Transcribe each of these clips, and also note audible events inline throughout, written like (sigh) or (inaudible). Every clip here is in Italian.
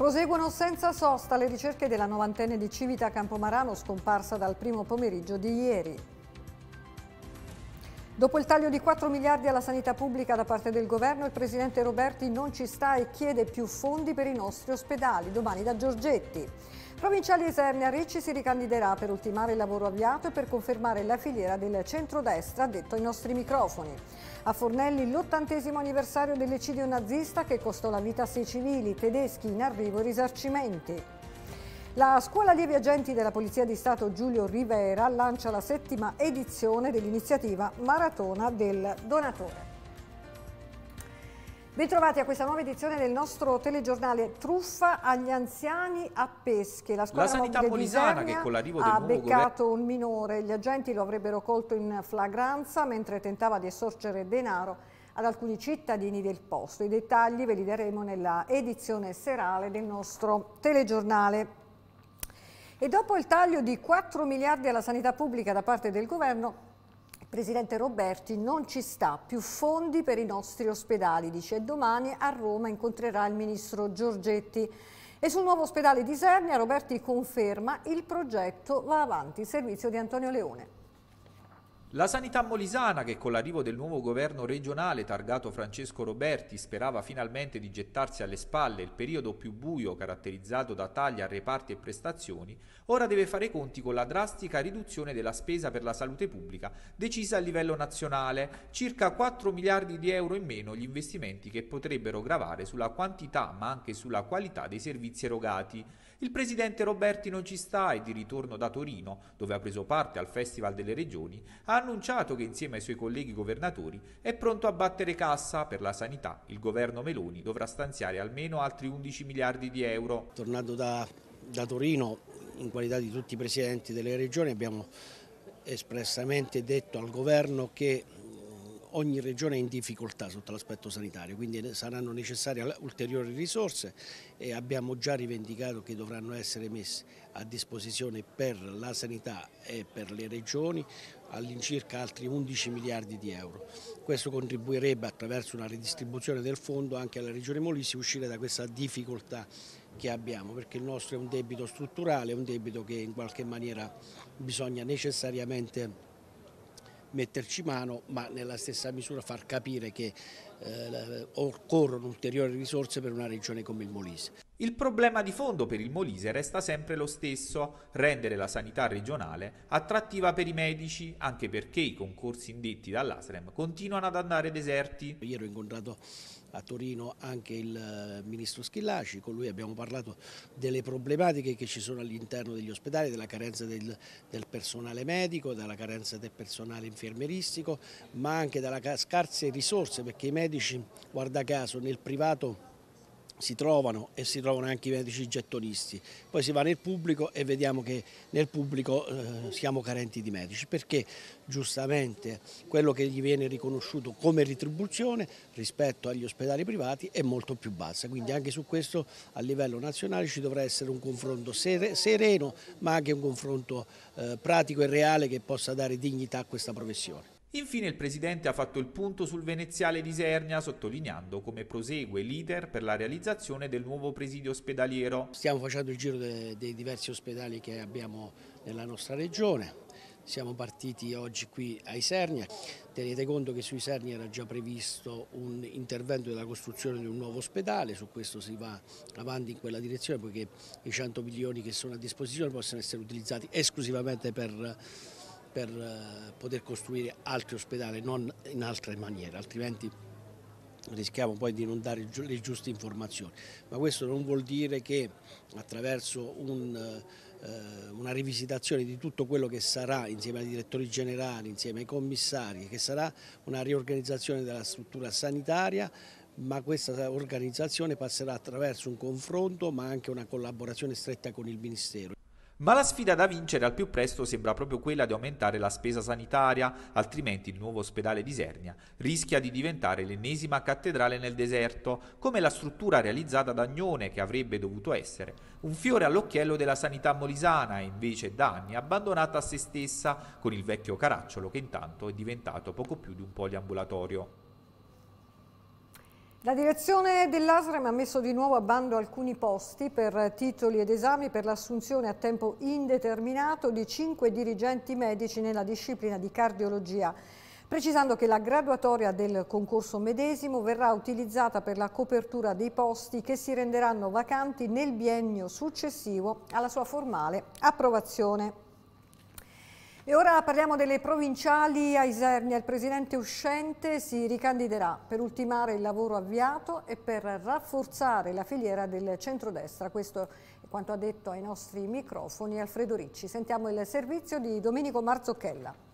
Proseguono senza sosta le ricerche della novantenne di Civita Campomarano scomparsa dal primo pomeriggio di ieri. Dopo il taglio di 4 miliardi alla sanità pubblica da parte del governo, il presidente Roberti non ci sta e chiede più fondi per i nostri ospedali, domani da Giorgetti. Provinciali Esernia Ricci si ricandiderà per ultimare il lavoro avviato e per confermare la filiera del centrodestra, detto ai nostri microfoni. A Fornelli l'ottantesimo anniversario dell'ecidio nazista che costò la vita a sei civili, tedeschi in arrivo e risarcimenti. La Scuola Lievi Agenti della Polizia di Stato Giulio Rivera lancia la settima edizione dell'iniziativa Maratona del Donatore. Bentrovati a questa nuova edizione del nostro telegiornale Truffa agli anziani a pesche. La, squadra la sanità polisana che con l'arrivo del ha beccato un minore. Gli agenti lo avrebbero colto in flagranza mentre tentava di essorgere denaro ad alcuni cittadini del posto. I dettagli ve li daremo nella edizione serale del nostro telegiornale. E dopo il taglio di 4 miliardi alla sanità pubblica da parte del governo, Presidente Roberti, non ci sta più fondi per i nostri ospedali, dice, domani a Roma incontrerà il ministro Giorgetti. E sul nuovo ospedale di Sernia Roberti conferma il progetto va avanti, servizio di Antonio Leone. La sanità molisana, che con l'arrivo del nuovo governo regionale targato Francesco Roberti sperava finalmente di gettarsi alle spalle il periodo più buio caratterizzato da tagli a reparti e prestazioni, ora deve fare i conti con la drastica riduzione della spesa per la salute pubblica decisa a livello nazionale, circa 4 miliardi di euro in meno gli investimenti che potrebbero gravare sulla quantità ma anche sulla qualità dei servizi erogati. Il presidente Roberti non ci sta e di ritorno da Torino, dove ha preso parte al Festival delle Regioni, ha annunciato che insieme ai suoi colleghi governatori è pronto a battere cassa per la sanità. Il governo Meloni dovrà stanziare almeno altri 11 miliardi di euro. Tornato da, da Torino, in qualità di tutti i presidenti delle regioni, abbiamo espressamente detto al governo che ogni regione è in difficoltà sotto l'aspetto sanitario, quindi saranno necessarie ulteriori risorse e abbiamo già rivendicato che dovranno essere messe a disposizione per la sanità e per le regioni all'incirca altri 11 miliardi di euro. Questo contribuirebbe attraverso una ridistribuzione del fondo anche alla Regione Molise uscire da questa difficoltà che abbiamo, perché il nostro è un debito strutturale, è un debito che in qualche maniera bisogna necessariamente metterci mano ma nella stessa misura far capire che eh, occorrono ulteriori risorse per una regione come il Molise. Il problema di fondo per il Molise resta sempre lo stesso, rendere la sanità regionale attrattiva per i medici, anche perché i concorsi indetti dall'ASREM continuano ad andare deserti. Ieri ho incontrato a Torino anche il eh, ministro Schillaci, con lui abbiamo parlato delle problematiche che ci sono all'interno degli ospedali, della carenza del, del, personale medico, della carenza del personale infermieristico, ma anche delle scarse risorse perché i medici, guarda caso, nel privato si trovano e si trovano anche i medici gettonisti. Poi si va nel pubblico e vediamo che nel pubblico eh, siamo carenti di medici perché giustamente quello che gli viene riconosciuto come retribuzione rispetto agli ospedali privati è molto più bassa. Quindi anche su questo a livello nazionale ci dovrà essere un confronto sereno ma anche un confronto eh, pratico e reale che possa dare dignità a questa professione. Infine il Presidente ha fatto il punto sul veneziale di Sernia sottolineando come prosegue l'iter per la realizzazione del nuovo presidio ospedaliero. Stiamo facendo il giro dei, dei diversi ospedali che abbiamo nella nostra regione, siamo partiti oggi qui ai Sernia, tenete conto che sui Sernia era già previsto un intervento della costruzione di un nuovo ospedale, su questo si va avanti in quella direzione poiché i 100 milioni che sono a disposizione possono essere utilizzati esclusivamente per per eh, poter costruire altri ospedali, non in altre maniere, altrimenti rischiamo poi di non dare le giuste informazioni. Ma questo non vuol dire che attraverso un, eh, una rivisitazione di tutto quello che sarà insieme ai direttori generali, insieme ai commissari, che sarà una riorganizzazione della struttura sanitaria, ma questa organizzazione passerà attraverso un confronto ma anche una collaborazione stretta con il Ministero. Ma la sfida da vincere al più presto sembra proprio quella di aumentare la spesa sanitaria, altrimenti il nuovo ospedale di Sernia rischia di diventare l'ennesima cattedrale nel deserto, come la struttura realizzata da Agnone che avrebbe dovuto essere un fiore all'occhiello della sanità molisana e invece da anni abbandonata a se stessa con il vecchio caracciolo che intanto è diventato poco più di un poliambulatorio. La direzione dell'ASREM ha messo di nuovo a bando alcuni posti per titoli ed esami per l'assunzione a tempo indeterminato di cinque dirigenti medici nella disciplina di cardiologia precisando che la graduatoria del concorso medesimo verrà utilizzata per la copertura dei posti che si renderanno vacanti nel biennio successivo alla sua formale approvazione. E ora parliamo delle provinciali a Isernia. Il presidente uscente si ricandiderà per ultimare il lavoro avviato e per rafforzare la filiera del centrodestra. Questo è quanto ha detto ai nostri microfoni Alfredo Ricci. Sentiamo il servizio di Domenico Marzocchella.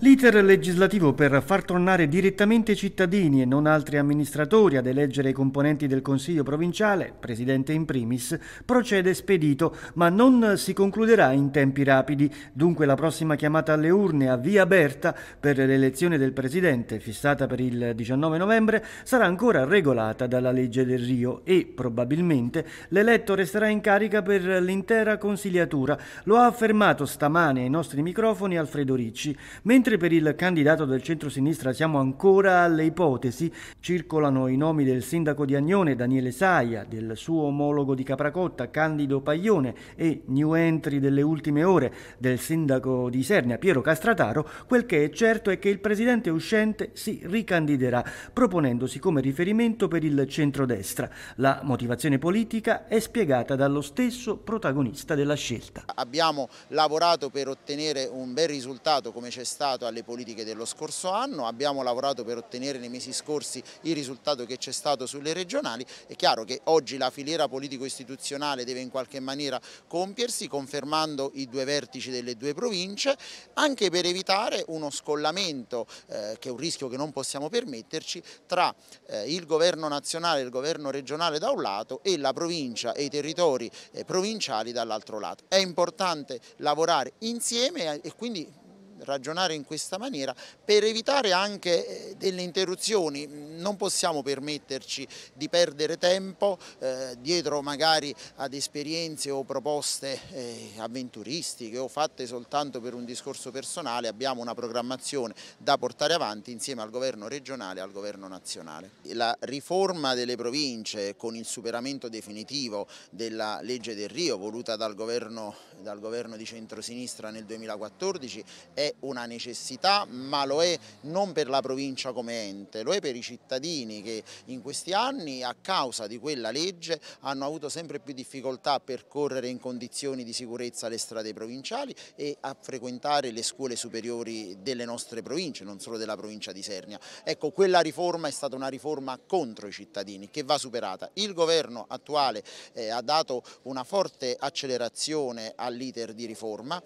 L'iter legislativo per far tornare direttamente i cittadini e non altri amministratori ad eleggere i componenti del Consiglio provinciale, presidente in primis, procede spedito, ma non si concluderà in tempi rapidi. Dunque la prossima chiamata alle urne a via aperta per l'elezione del presidente, fissata per il 19 novembre, sarà ancora regolata dalla legge del Rio e probabilmente l'eletto resterà in carica per l'intera consigliatura. Lo ha affermato stamane ai nostri microfoni Alfredo Ricci, mentre Mentre per il candidato del centro-sinistra siamo ancora alle ipotesi, circolano i nomi del sindaco di Agnone Daniele Saia, del suo omologo di Capracotta Candido Paglione e new entry delle ultime ore del sindaco di Isernia Piero Castrataro, quel che è certo è che il presidente uscente si ricandiderà, proponendosi come riferimento per il centrodestra. La motivazione politica è spiegata dallo stesso protagonista della scelta. Abbiamo lavorato per ottenere un bel risultato come c'è stato legato alle politiche dello scorso anno, abbiamo lavorato per ottenere nei mesi scorsi il risultato che c'è stato sulle regionali, è chiaro che oggi la filiera politico-istituzionale deve in qualche maniera compiersi confermando i due vertici delle due province, anche per evitare uno scollamento eh, che è un rischio che non possiamo permetterci tra eh, il governo nazionale e il governo regionale da un lato e la provincia e i territori eh, provinciali dall'altro lato. È importante lavorare insieme e quindi ragionare in questa maniera per evitare anche eh, delle interruzioni. Non possiamo permetterci di perdere tempo eh, dietro magari ad esperienze o proposte eh, avventuristiche o fatte soltanto per un discorso personale. Abbiamo una programmazione da portare avanti insieme al governo regionale e al governo nazionale. La riforma delle province con il superamento definitivo della legge del Rio voluta dal governo, dal governo di centrosinistra nel 2014 è una necessità, ma lo è non per la provincia come ente, lo è per i cittadini che in questi anni a causa di quella legge hanno avuto sempre più difficoltà a percorrere in condizioni di sicurezza le strade provinciali e a frequentare le scuole superiori delle nostre province, non solo della provincia di Sernia. Ecco, quella riforma è stata una riforma contro i cittadini che va superata. Il governo attuale eh, ha dato una forte accelerazione all'iter di riforma,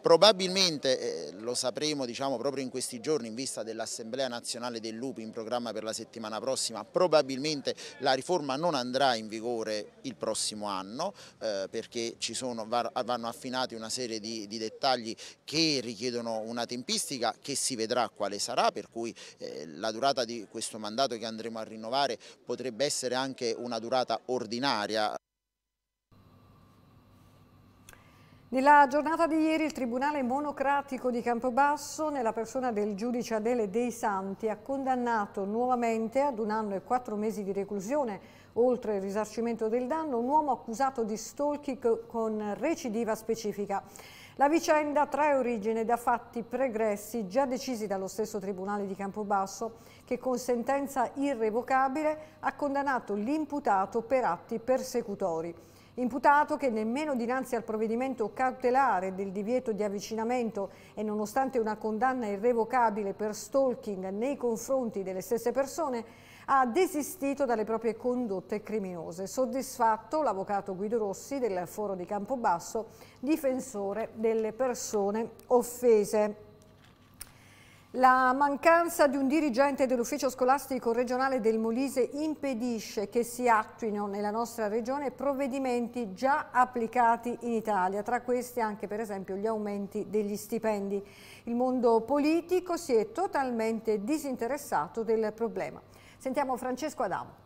Probabilmente, eh, lo sapremo diciamo, proprio in questi giorni in vista dell'Assemblea Nazionale del Lupi in programma per la settimana prossima, probabilmente la riforma non andrà in vigore il prossimo anno eh, perché sono, vanno affinati una serie di, di, dettagli che richiedono una tempistica che si vedrà quale sarà, per cui eh, la durata di questo mandato che andremo a rinnovare potrebbe essere anche una durata ordinaria. Nella giornata di ieri il Tribunale Monocratico di Campobasso, nella persona del giudice Adele Dei Santi, ha condannato nuovamente ad un anno e quattro mesi di reclusione, oltre il risarcimento del danno, un uomo accusato di stalking con recidiva specifica. La vicenda trae origine da fatti pregressi già decisi dallo stesso Tribunale di Campobasso che con sentenza irrevocabile ha condannato l'imputato per atti persecutori. Imputato che nemmeno dinanzi al provvedimento cautelare del divieto di avvicinamento e nonostante una condanna irrevocabile per stalking nei confronti delle stesse persone, ha desistito dalle proprie condotte criminose. Soddisfatto l'avvocato Guido Rossi del Foro di Campobasso, difensore delle persone offese. La mancanza di un dirigente dell'ufficio scolastico regionale del Molise impedisce che si attuino nella nostra regione provvedimenti già applicati in Italia, tra questi anche per esempio gli aumenti degli stipendi. Il mondo politico si è totalmente disinteressato del problema. Sentiamo Francesco Adamo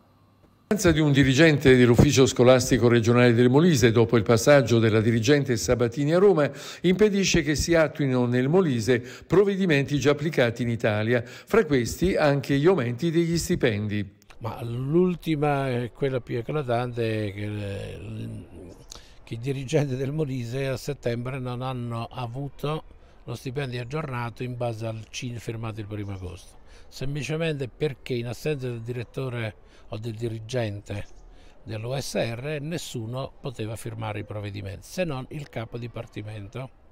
mancanza di un dirigente dell'ufficio scolastico regionale del Molise dopo il passaggio della dirigente Sabatini a Roma impedisce che si attuino nel Molise provvedimenti già applicati in Italia, fra questi anche gli aumenti degli stipendi. Ma l'ultima, quella più eclatante, è che, eh, che i dirigenti del Molise a settembre non hanno avuto lo stipendio aggiornato in base al CIN firmato il primo agosto, semplicemente perché in assenza del direttore o del dirigente dell'USR nessuno poteva firmare i provvedimenti se non il capo dipartimento.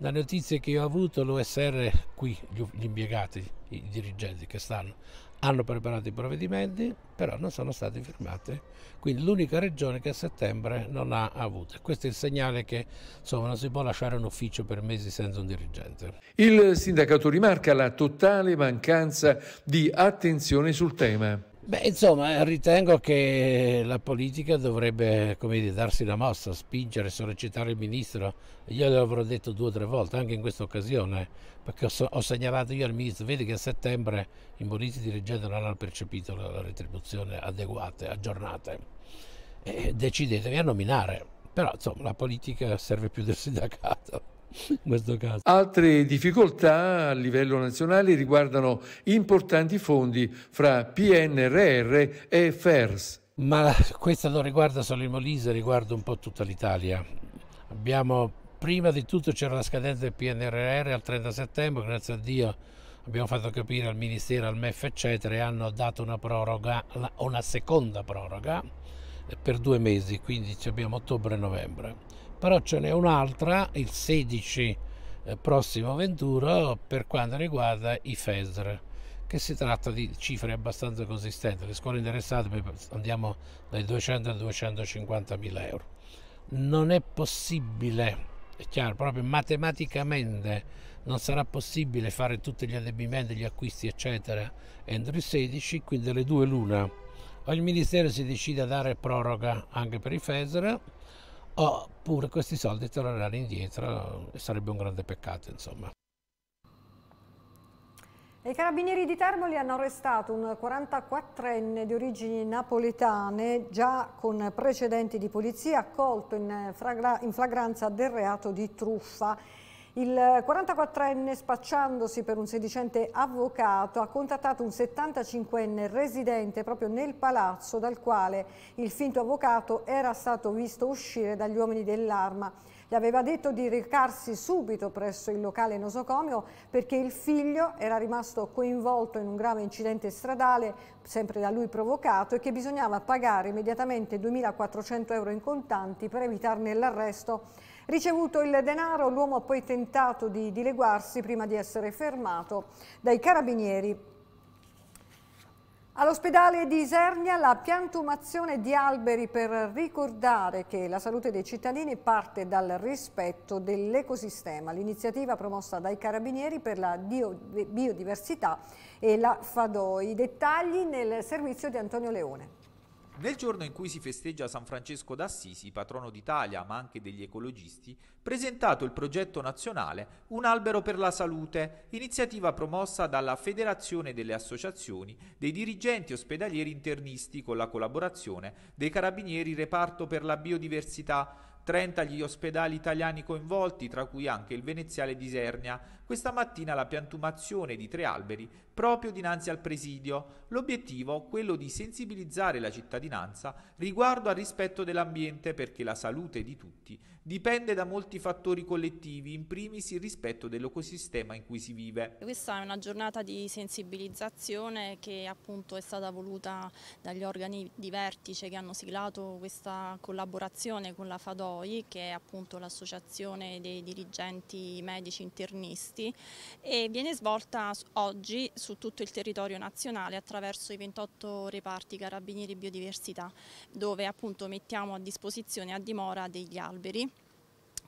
Da notizie che ho avuto l'USR, qui gli impiegati, i dirigenti che stanno, hanno preparato i provvedimenti, però non sono stati firmati. Quindi l'unica regione che a settembre non ha avuto. Questo è il segnale che insomma, non si può lasciare un ufficio per mesi senza un dirigente. Il sindacato rimarca la totale mancanza di attenzione sul tema. Beh, insomma, eh, ritengo che la politica dovrebbe dire, darsi la mossa, spingere, sollecitare il ministro. Io l'avrò detto due o tre volte, anche in questa occasione, perché ho, ho segnalato io al ministro, vedi che a settembre i boniti dirigenti non hanno percepito la, la retribuzione adeguate, aggiornate. decidetevi a nominare. Però, insomma, la politica serve più del sindacato in questo caso. Altre difficoltà a livello nazionale riguardano importanti fondi fra PNRR e FERS. Ma questo non riguarda solo il Molise, riguarda un po' tutta l'Italia. Abbiamo, prima di tutto c'era la scadenza del PNRR al 30 settembre, grazie a Dio abbiamo fatto capire al Ministero, al MEF eccetera e hanno dato una proroga, una seconda proroga eh, per due mesi, quindi abbiamo ottobre e novembre però ce n'è un'altra il 16 eh, prossimo 21 per quanto riguarda i FESR che si tratta di cifre abbastanza consistenti le scuole interessate andiamo dai 200 ai 250 mila euro non è possibile è chiaro proprio matematicamente non sarà possibile fare tutti gli adempimenti gli acquisti eccetera entro il 16 quindi alle due l'una o il ministero si decide a dare proroga anche per i FESR oppure oh, questi soldi torneranno indietro e sarebbe un grande peccato insomma. I carabinieri di Termoli hanno arrestato un 44enne di origini napoletane già con precedenti di polizia accolto in, eh, in flagranza del reato di truffa. Il 44enne spacciandosi per un sedicente avvocato ha contattato un 75enne residente proprio nel palazzo dal quale il finto avvocato era stato visto uscire dagli uomini dell'arma. Gli aveva detto di recarsi subito presso il locale nosocomio perché il figlio era rimasto coinvolto in un grave incidente stradale, sempre da lui provocato, e che bisognava pagare immediatamente 2.400 euro in contanti per evitarne l'arresto. Ricevuto il denaro, l'uomo ha poi tentato di dileguarsi prima di essere fermato dai carabinieri. All'ospedale di Isernia la piantumazione di alberi per ricordare che la salute dei cittadini parte dal rispetto dell'ecosistema. L'iniziativa promossa dai Carabinieri per la biodiversità e la FADOI. I dettagli nel servizio di Antonio Leone. Nel giorno in cui si festeggia San Francesco d'Assisi, patrono d'Italia ma anche degli ecologisti, presentato il progetto nazionale Un albero per la salute, iniziativa promossa dalla Federazione delle Associazioni dei dirigenti ospedalieri internisti con la collaborazione dei Carabinieri Reparto per la Biodiversità, 30 gli ospedali italiani coinvolti, tra cui anche il veneziale di Isernia, questa mattina la piantumazione di tre alberi proprio dinanzi al presidio. L'obiettivo quello di sensibilizzare la cittadinanza riguardo al rispetto dell'ambiente perché la salute di tutti dipende da molti fattori collettivi, in primis il rispetto dell'ecosistema in cui si vive. Questa è una giornata di sensibilizzazione che appunto è stata voluta dagli organi di vertice che hanno siglato questa collaborazione con la FADOI che è appunto l'associazione dei dirigenti medici internisti costi e viene svolta oggi su tutto il territorio nazionale attraverso i 28 reparti carabinieri biodiversità dove appunto mettiamo a disposizione a dimora degli alberi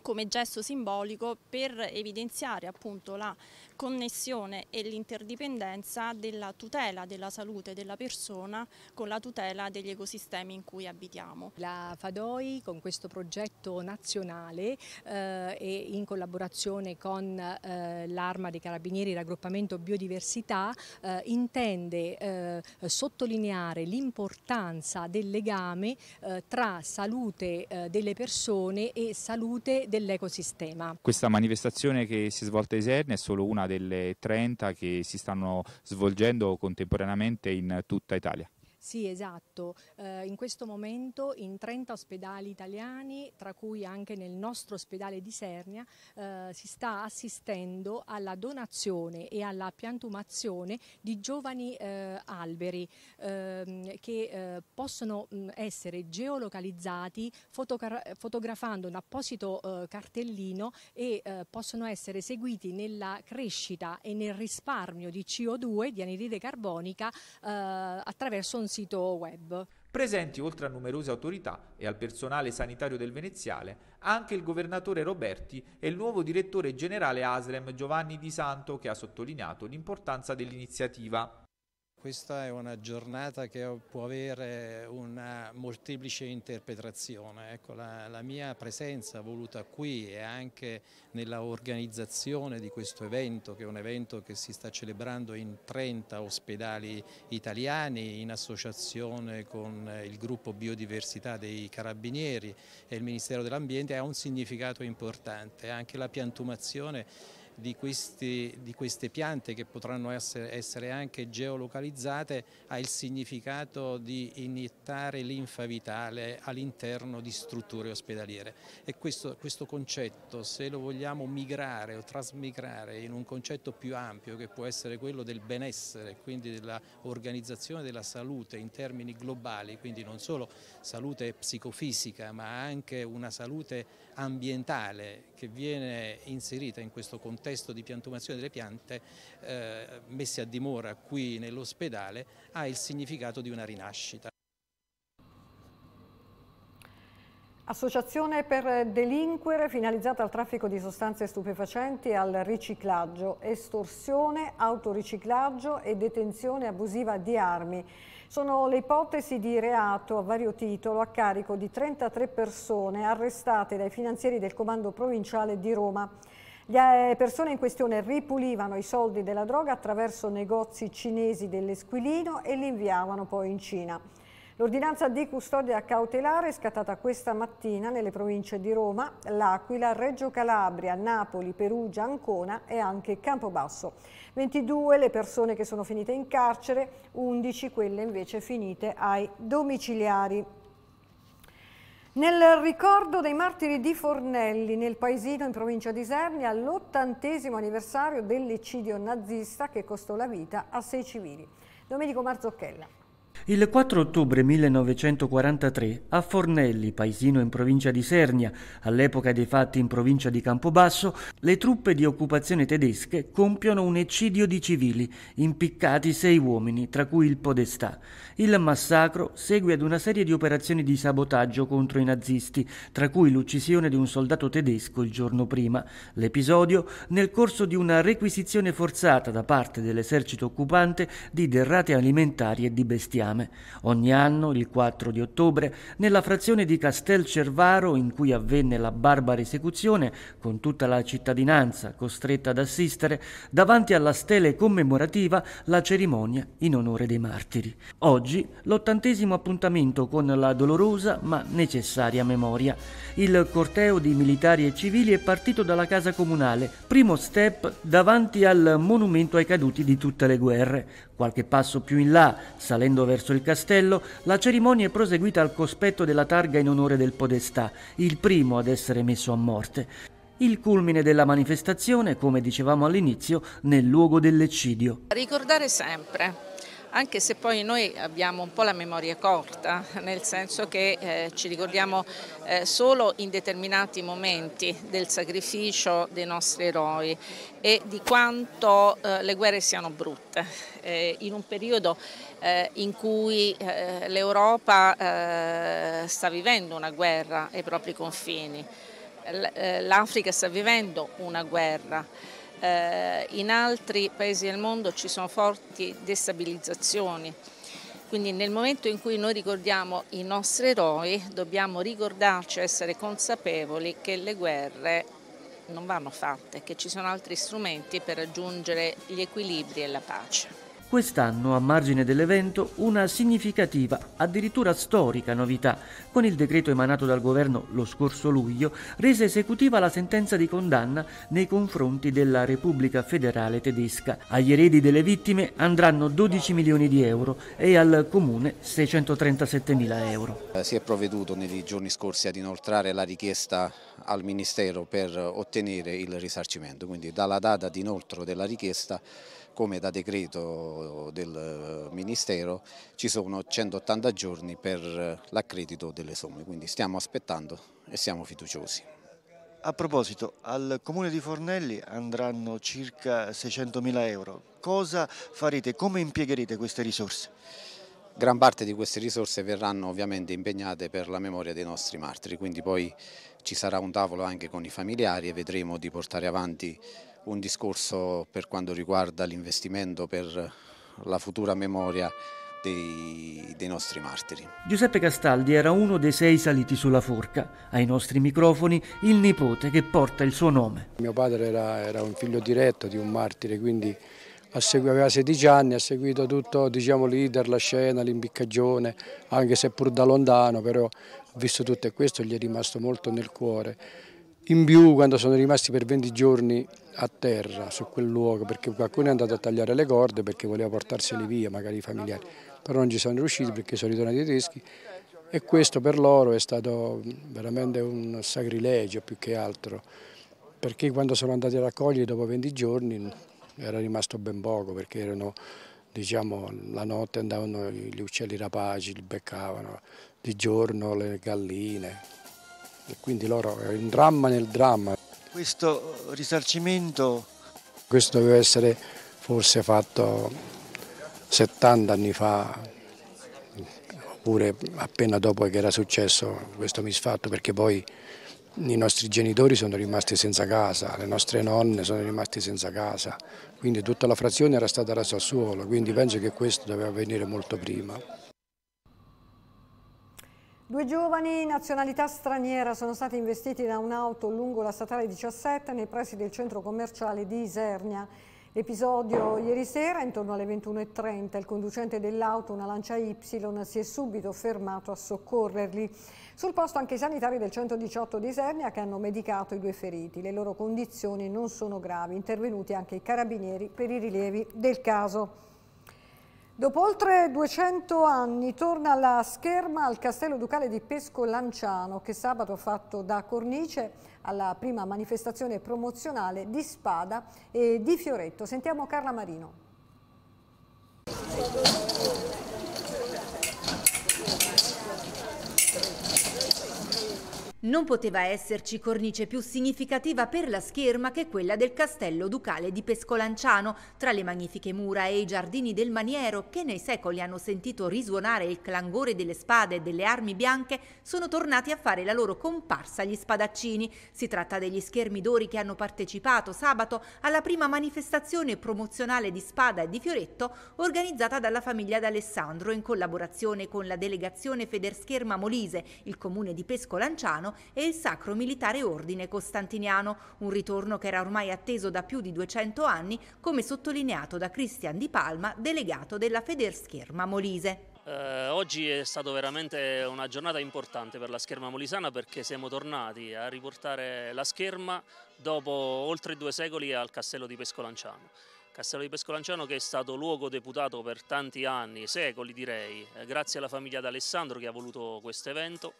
come gesto simbolico per evidenziare appunto la connessione e l'interdipendenza della tutela della salute della persona con la tutela degli ecosistemi in cui abitiamo. La Fadoi con questo progetto nazionale eh, e in collaborazione con eh, l'Arma dei Carabinieri Raggruppamento Biodiversità eh, intende eh, sottolineare l'importanza del legame eh, tra salute eh, delle persone e salute dell'ecosistema. Questa manifestazione che si è svolta a Isernia è solo una delle 30 che si stanno svolgendo contemporaneamente in tutta Italia. Sì, esatto. Eh, in questo momento in 30 ospedali italiani, tra cui anche nel nostro ospedale di Sernia, eh, si sta assistendo alla donazione e alla piantumazione di giovani eh, alberi ehm, che eh, possono mh, mm, essere geolocalizzati fotografando un apposito eh, cartellino e eh, possono essere seguiti nella crescita e nel risparmio di CO2, di anidride carbonica, attraverso un sito web. Presenti oltre a numerose autorità e al personale sanitario del Veneziale, anche il governatore Roberti e il nuovo direttore generale Aslem Giovanni Di Santo che ha sottolineato l'importanza dell'iniziativa. Questa è una giornata che può avere una molteplice interpretazione. Ecco, la, la, mia presenza voluta qui e anche nella organizzazione di questo evento, che è un evento che si sta celebrando in 30 ospedali italiani in associazione con il gruppo biodiversità dei carabinieri e il Ministero dell'Ambiente, ha un significato importante. Anche la piantumazione di, questi, di queste piante che potranno essere, essere anche geolocalizzate ha il significato di iniettare linfa vitale all'interno di strutture ospedaliere e questo, questo concetto se lo vogliamo migrare o trasmigrare in un concetto più ampio che può essere quello del benessere, quindi dell'organizzazione della salute in termini globali, quindi non solo salute psicofisica ma anche una salute ambientale che viene inserita in questo contesto di piantumazione delle piante eh, messe a dimora qui nell'ospedale ha il significato di una rinascita. Associazione per delinquere finalizzata al traffico di sostanze stupefacenti e al riciclaggio, estorsione, autoriciclaggio e detenzione abusiva di armi. Sono le ipotesi di reato a vario titolo a carico di 33 persone arrestate dai finanzieri del Comando Provinciale di Roma. Le eh, persone in questione ripulivano i soldi della droga attraverso negozi cinesi dell'Esquilino e li inviavano poi in Cina. L'ordinanza di custodia cautelare è scattata questa mattina nelle province di Roma, L'Aquila, Reggio Calabria, Napoli, Perugia, Ancona e anche Campobasso. 22 le persone che sono finite in carcere, 11 quelle invece finite ai domiciliari. Nel ricordo dei martiri di Fornelli, nel paesino in provincia di Isernia, all'ottantesimo anniversario dell'eccidio nazista che costò la vita a sei civili. Domenico Marzocchella. Il 4 ottobre 1943 a Fornelli, paesino in provincia di Sernia, all'epoca dei fatti in provincia di Campobasso, le truppe di occupazione tedesche compiono un eccidio di civili, impiccati sei uomini, tra cui il Podestà. Il massacro segue ad una serie di operazioni di sabotaggio contro i nazisti, tra cui l'uccisione di un soldato tedesco il giorno prima. L'episodio nel corso di una requisizione forzata da parte dell'esercito occupante di derrate alimentari e di bestiame bestiame, ogni anno, il 4 di ottobre, nella frazione di Castel Cervaro in cui avvenne la barbara esecuzione, con tutta la cittadinanza costretta ad assistere, davanti alla stele commemorativa la cerimonia in onore dei martiri. Oggi l'ottantesimo appuntamento con la dolorosa ma necessaria memoria. Il corteo di militari e civili è partito dalla casa comunale, primo step davanti al monumento ai caduti di tutte le guerre. Qualche passo più in là, salendo verso verso il castello, la cerimonia è proseguita al cospetto della targa in onore del podestà, il primo ad essere messo a morte. Il culmine della manifestazione, come dicevamo all'inizio, nel luogo dell'eccidio. Ricordare sempre anche se poi noi abbiamo un po' la memoria corta, (laughs) nel senso che eh, ci ricordiamo eh, solo in determinati momenti del sacrificio dei nostri eroi e di quanto eh, le guerre siano brutte. Eh, in un periodo eh, in cui eh, l'Europa sta vivendo una guerra ai propri confini, l'Africa sta vivendo una guerra. Eh, in altri paesi del mondo ci sono forti destabilizzazioni. Quindi nel momento in cui noi ricordiamo i nostri eroi dobbiamo ricordarci, essere consapevoli che le guerre non vanno fatte, che ci sono altri strumenti per raggiungere gli equilibri e la pace. Quest'anno, a margine dell'evento, una significativa, addirittura storica novità, con il decreto emanato dal governo lo scorso luglio, rese esecutiva la sentenza di condanna nei confronti della Repubblica federale tedesca. Agli eredi delle vittime andranno 12 milioni di euro e al comune 637 mila euro. Eh, si è provveduto nei giorni scorsi ad inoltrare la richiesta al Ministero per ottenere il risarcimento, quindi dalla data di inoltro della richiesta come da decreto del Ministero ci sono 180 giorni per l'accredito delle somme, quindi stiamo aspettando e siamo fiduciosi. A proposito, al Comune di Fornelli andranno circa 600 mila euro. Cosa farete, come impiegherete queste risorse? Gran parte di queste risorse verranno ovviamente impegnate per la memoria dei nostri martiri, quindi poi ci sarà un tavolo anche con i familiari e vedremo di portare avanti un discorso per quanto riguarda l'investimento per la futura memoria dei, dei, nostri martiri. Giuseppe Castaldi era uno dei sei saliti sulla forca. Ai nostri microfoni il nipote che porta il suo nome. Mio padre era, era un figlio diretto di un martire, quindi aveva 16 anni, ha seguito tutto diciamo, l'iter, la scena, l'imbiccagione, anche se pur da lontano, però ha visto tutto e questo gli è rimasto molto nel cuore in più quando sono rimasti per 20 giorni a terra su quel luogo perché qualcuno è andato a tagliare le corde perché voleva portarseli via magari i familiari, però non ci sono riusciti perché sono ritornati i tedeschi e questo per loro è stato veramente un sacrilegio più che altro perché quando sono andati a raccogliere dopo 20 giorni era rimasto ben poco perché erano diciamo, la notte andavano gli uccelli rapaci, li beccavano, di giorno le galline e quindi loro è un dramma nel dramma. Questo risarcimento? Questo doveva essere forse fatto 70 anni fa, oppure appena dopo che era successo questo misfatto, perché poi i nostri genitori sono rimasti senza casa, le nostre nonne sono rimaste senza casa, quindi tutta la frazione era stata rasa al suolo, quindi penso che questo doveva avvenire molto prima. Due giovani nazionalità straniera sono stati investiti da un'auto lungo la statale 17 nei pressi del centro commerciale di Isernia. L'episodio ieri sera, intorno alle 21.30, il conducente dell'auto, una Lancia Y, si è subito fermato a soccorrerli. Sul posto anche i sanitari del 118 di Isernia che hanno medicato i due feriti. Le loro condizioni non sono gravi, intervenuti anche i carabinieri per i rilievi del caso. Dopo oltre 200 anni torna la scherma al Castello Ducale di Pesco Lanciano che sabato ha fatto da cornice alla prima manifestazione promozionale di Spada e di Fioretto. Sentiamo Carla Marino. Non poteva esserci cornice più significativa per la scherma che quella del castello ducale di Pescolanciano, tra le magnifiche mura e i giardini del maniero che nei secoli hanno sentito risuonare il clangore delle spade e delle armi bianche, sono tornati a fare la loro comparsa gli spadaccini. Si tratta degli schermidori che hanno partecipato sabato alla prima manifestazione promozionale di spada e di fioretto organizzata dalla famiglia d'Alessandro in collaborazione con la delegazione Federscherma Molise, il comune di Pescolanciano Vaticano e il Sacro Militare Ordine Costantiniano, un ritorno che era ormai atteso da più di 200 anni, come sottolineato da Cristian Di Palma, delegato della Federscherma Molise. Eh, oggi è stata veramente una giornata importante per la scherma molisana perché siamo tornati a riportare la scherma dopo oltre due secoli al castello di Pescolanciano. Castello di Pescolanciano che è stato luogo deputato per tanti anni, secoli direi, eh, grazie alla famiglia d'Alessandro che ha voluto questo evento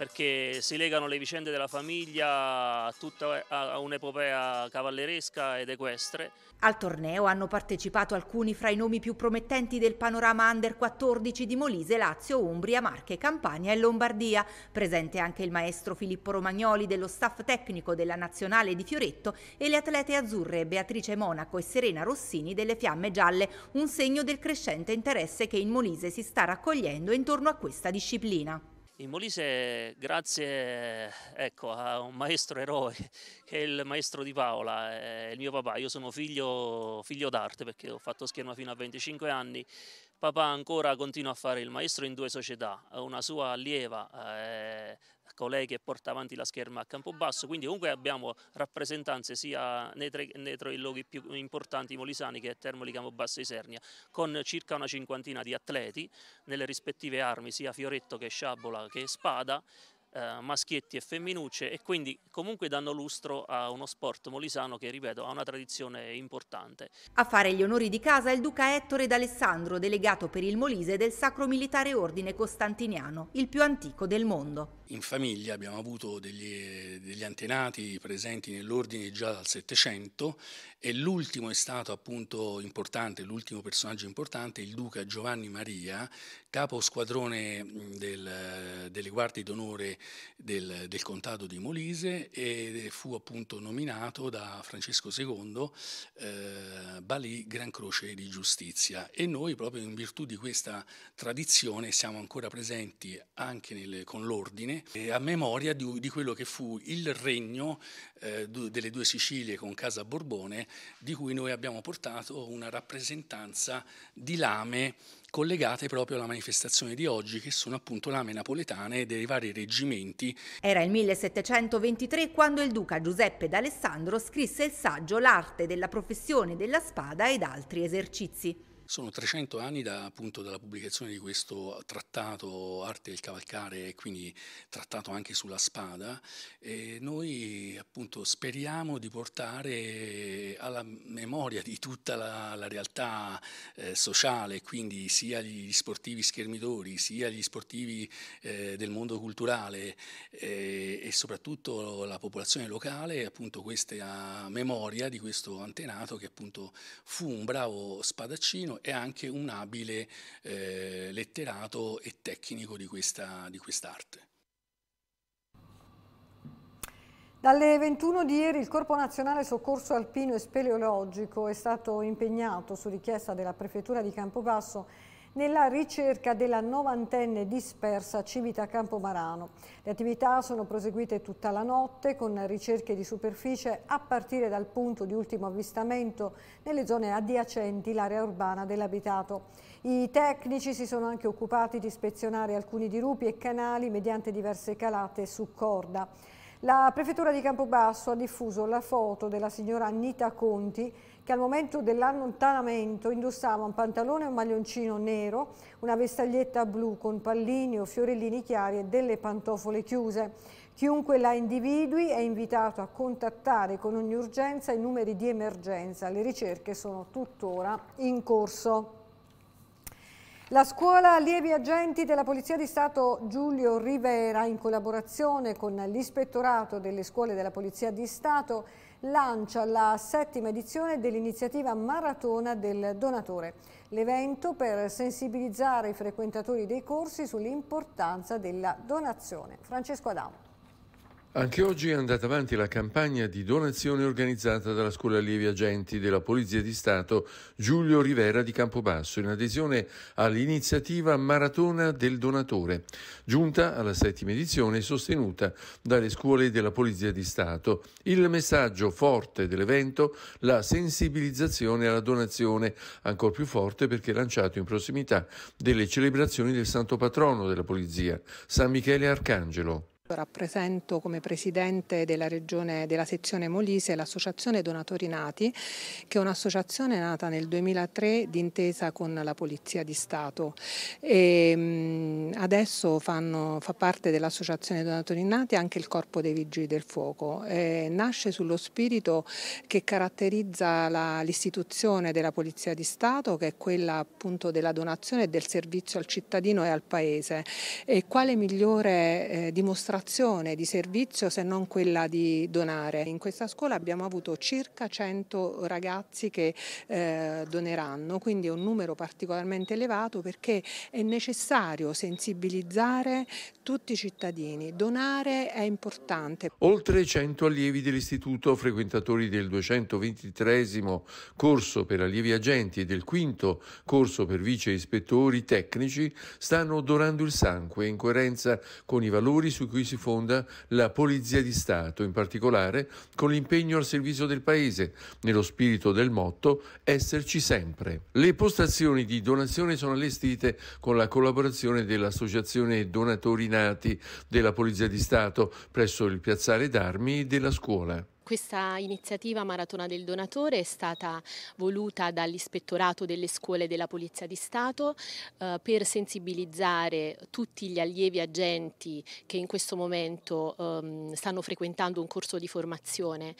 perché si legano le vicende della famiglia a tutta un'epopea cavalleresca ed equestre. Al torneo hanno partecipato alcuni fra i nomi più promettenti del panorama under 14 di Molise, Lazio, Umbria, Marche, Campania e Lombardia. Presente anche il maestro Filippo Romagnoli dello staff tecnico della nazionale di Fioretto e le atlete azzurre Beatrice Monaco e Serena Rossini delle Fiamme Gialle, un segno del crescente interesse che in Molise si sta raccogliendo intorno a questa disciplina. In Molise, grazie ecco, a un maestro eroe, che è il maestro di Paola, è eh, il mio papà. Io sono figlio, figlio d'arte perché ho fatto scherma fino a 25 anni. Papà ancora continua a fare il maestro in due società, una sua allieva eh, colei che porta avanti la scherma a Campobasso, quindi comunque abbiamo rappresentanze sia nei tre, luoghi più importanti molisani che Termoli, Campobasso e Isernia, con circa una cinquantina di atleti nelle rispettive armi, sia fioretto che sciabola che spada, eh, maschietti e femminucce e quindi comunque danno lustro a uno sport molisano che, ripeto, ha una tradizione importante. A fare gli onori di casa il duca Ettore d'Alessandro, delegato per il Molise del Sacro Militare Ordine Costantiniano, il più antico del mondo. In famiglia abbiamo avuto degli, degli antenati presenti nell'ordine già dal Settecento e l'ultimo è stato appunto importante, l'ultimo personaggio importante, il duca Giovanni Maria, capo squadrone del, delle guardie d'onore del, del contado di Molise e fu appunto nominato da Francesco II eh, Balì Gran Croce di Giustizia e noi proprio in virtù di questa tradizione siamo ancora presenti anche nel, con l'ordine a memoria di, di, quello che fu il regno eh, delle due Sicilie con Casa Borbone, di cui noi abbiamo portato una rappresentanza di lame collegate proprio alla manifestazione di oggi, che sono appunto lame napoletane dei vari reggimenti. Era il 1723 quando il duca Giuseppe d'Alessandro scrisse il saggio L'arte della professione della spada ed altri esercizi. Sono 300 anni da, appunto, dalla pubblicazione di questo trattato Arte del Cavalcare e quindi trattato anche sulla spada e noi appunto speriamo di portare alla memoria di tutta la, la realtà eh, sociale, quindi sia gli sportivi schermidori, sia gli sportivi eh, del mondo culturale eh, e soprattutto la popolazione locale, appunto questa memoria di questo antenato che appunto fu un bravo spadaccino e anche un abile eh, letterato e tecnico di, questa, di quest'arte. Dalle 21 di ieri il Corpo Nazionale Soccorso Alpino e Speleologico è stato impegnato su richiesta della Prefettura di Campobasso nella ricerca della novantenne dispersa Civita Campomarano. Le attività sono proseguite tutta la notte con ricerche di superficie a partire dal punto di ultimo avvistamento nelle zone adiacenti l'area urbana dell'abitato. I tecnici si sono anche occupati di ispezionare alcuni dirupi e canali mediante diverse calate su corda. La prefettura di Campobasso ha diffuso la foto della signora Anita Conti che al momento dell'allontanamento indossava un pantalone e un maglioncino nero, una vestaglietta blu con pallini o fiorellini chiari e delle pantofole chiuse. Chiunque la individui è invitato a contattare con ogni urgenza i numeri di emergenza. Le ricerche sono tuttora in corso. La scuola allievi agenti della Polizia di Stato Giulio Rivera, in collaborazione con l'Ispettorato delle scuole della Polizia di Stato, lancia la settima edizione dell'iniziativa Maratona del Donatore. L'evento per sensibilizzare i frequentatori dei corsi sull'importanza della donazione. Francesco Adamo. Anche oggi è andata avanti la campagna di donazione organizzata dalla Scuola Allievi Agenti della Polizia di Stato Giulio Rivera di Campobasso in adesione all'iniziativa Maratona del Donatore, giunta alla settima edizione e sostenuta dalle scuole della Polizia di Stato. Il messaggio forte dell'evento, la sensibilizzazione alla donazione, ancora più forte perché lanciato in prossimità delle celebrazioni del Santo Patrono della Polizia, San Michele Arcangelo. Rappresento come presidente della, regione, della sezione Molise l'associazione Donatori Nati, che è un'associazione nata nel 2003 d'intesa con la Polizia di Stato. E ehm, adesso fanno, fa parte dell'associazione Donatori Nati anche il Corpo dei Vigili del Fuoco. E eh, nasce sullo spirito che caratterizza l'istituzione della Polizia di Stato, che è quella appunto della donazione e del servizio al cittadino e al paese. E quale migliore eh, dimostrazione vocazione di servizio se non quella di donare. In questa scuola abbiamo avuto circa 100 ragazzi che eh, doneranno, quindi è un numero particolarmente elevato perché è necessario sensibilizzare tutti i cittadini. Donare è importante. Oltre 100 allievi dell'istituto, frequentatori del 223 corso per allievi agenti e del quinto corso per vice ispettori tecnici, stanno donando il sangue in coerenza con i valori su cui si si fonda la Polizia di Stato, in particolare con l'impegno al servizio del Paese, nello spirito del motto esserci sempre. Le postazioni di donazione sono allestite con la collaborazione dell'Associazione Donatori Nati della Polizia di Stato presso il piazzale d'armi della scuola. Questa iniziativa Maratona del Donatore è stata voluta dall'Ispettorato delle Scuole della Polizia di Stato eh, per sensibilizzare tutti gli allievi agenti che in questo momento ehm, stanno frequentando un corso di formazione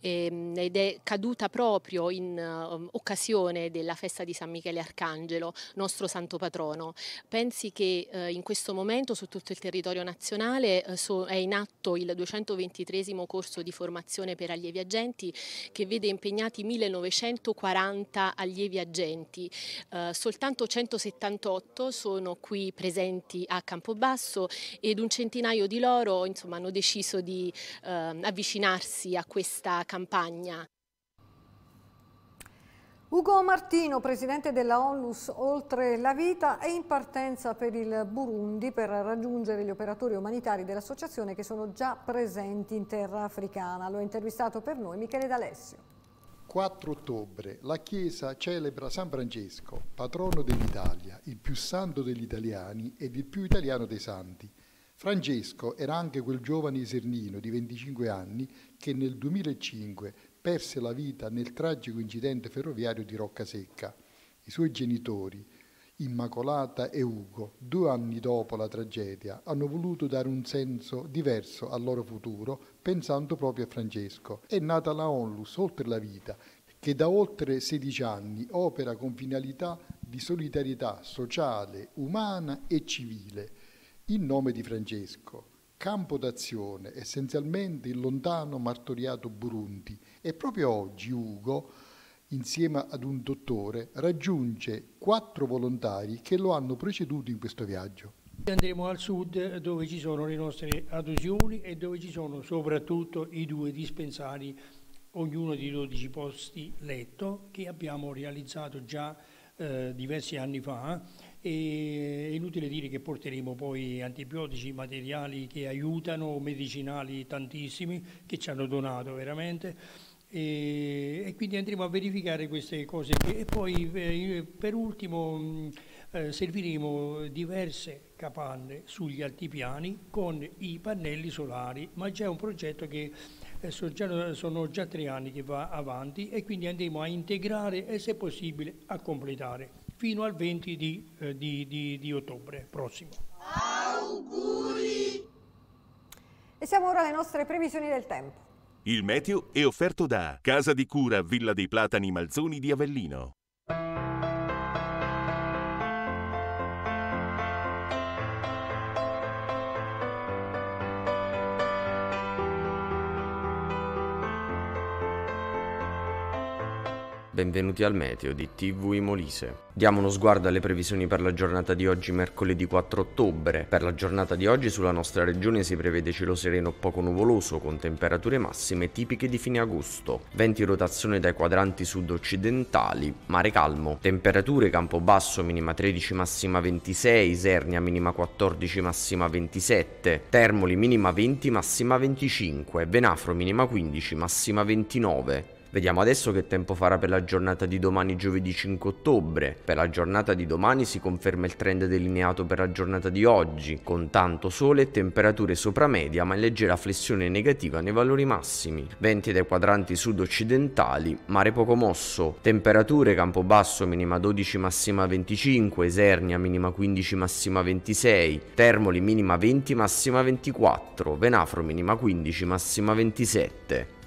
ehm, ed è caduta proprio in eh, occasione della festa di San Michele Arcangelo, nostro santo patrono. Pensi che eh, in questo momento su tutto il territorio nazionale eh, so, è in atto il 223 corso di formazione formazione per allievi agenti che vede impegnati 1940 allievi agenti. Eh, soltanto 178 sono qui presenti a Campobasso ed un centinaio di loro insomma, hanno deciso di eh, avvicinarsi a questa campagna. Ugo Martino, presidente della Onlus Oltre la Vita, è in partenza per il Burundi per raggiungere gli operatori umanitari dell'associazione che sono già presenti in terra africana. Lo ha intervistato per noi Michele D'Alessio. 4 ottobre la Chiesa celebra San Francesco, patrono dell'Italia, il più santo degli italiani ed il più italiano dei santi. Francesco era anche quel giovane esernino di 25 anni che nel 2005 perse la vita nel tragico incidente ferroviario di Roccasecca. I suoi genitori, Immacolata e Ugo, due anni dopo la tragedia, hanno voluto dare un senso diverso al loro futuro pensando proprio a Francesco. È nata la Onlus, oltre la vita, che da oltre 16 anni opera con finalità di solidarietà sociale, umana e civile, in nome di Francesco, campo d'azione essenzialmente il lontano martoriato Burundi e proprio oggi Ugo, insieme ad un dottore, raggiunge quattro volontari che lo hanno preceduto in questo viaggio. Andremo al sud dove ci sono le nostre adozioni e dove ci sono soprattutto i due dispensari, ognuno di 12 posti letto che abbiamo realizzato già eh, diversi anni fa e è inutile dire che porteremo poi antibiotici, materiali che aiutano, medicinali tantissimi che ci hanno donato veramente. E, e, quindi andremo a verificare queste cose e poi eh, per ultimo mm, eh, serviremo diverse capanne sugli altipiani con i pannelli solari ma c'è un progetto che eh, sono, già, sono già tre anni che va avanti e quindi andremo a integrare e se possibile a completare fino al 20 di, eh, di, di, di ottobre prossimo. Auguri! E siamo ora alle nostre previsioni del tempo. Il meteo è offerto da Casa di Cura Villa dei Platani Malzoni di Avellino. benvenuti al meteo di TV Molise. Diamo uno sguardo alle previsioni per la giornata di oggi, mercoledì 4 ottobre. Per la giornata di oggi sulla nostra regione si prevede cielo sereno poco nuvoloso, con temperature massime tipiche di fine agosto, venti rotazione dai quadranti sud-occidentali, mare calmo, temperature Campobasso minima 13 massima 26, Isernia minima 14 massima 27, Termoli minima 20 massima 25, Venafro minima 15 massima 29. Vediamo adesso che tempo farà per la giornata di domani giovedì 5 ottobre. Per la giornata di domani si conferma il trend delineato per la giornata di oggi, con tanto sole e temperature sopra media ma in leggera flessione negativa nei valori massimi. Venti dai quadranti sud-occidentali, mare poco mosso. Temperature Campobasso minima 12 massima 25, Esernia minima 15 massima 26, Termoli minima 20 massima 24, Venafro minima 15 massima 27.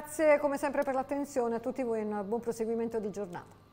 Grazie come sempre per l'attenzione a tutti voi e un buon proseguimento di giornata.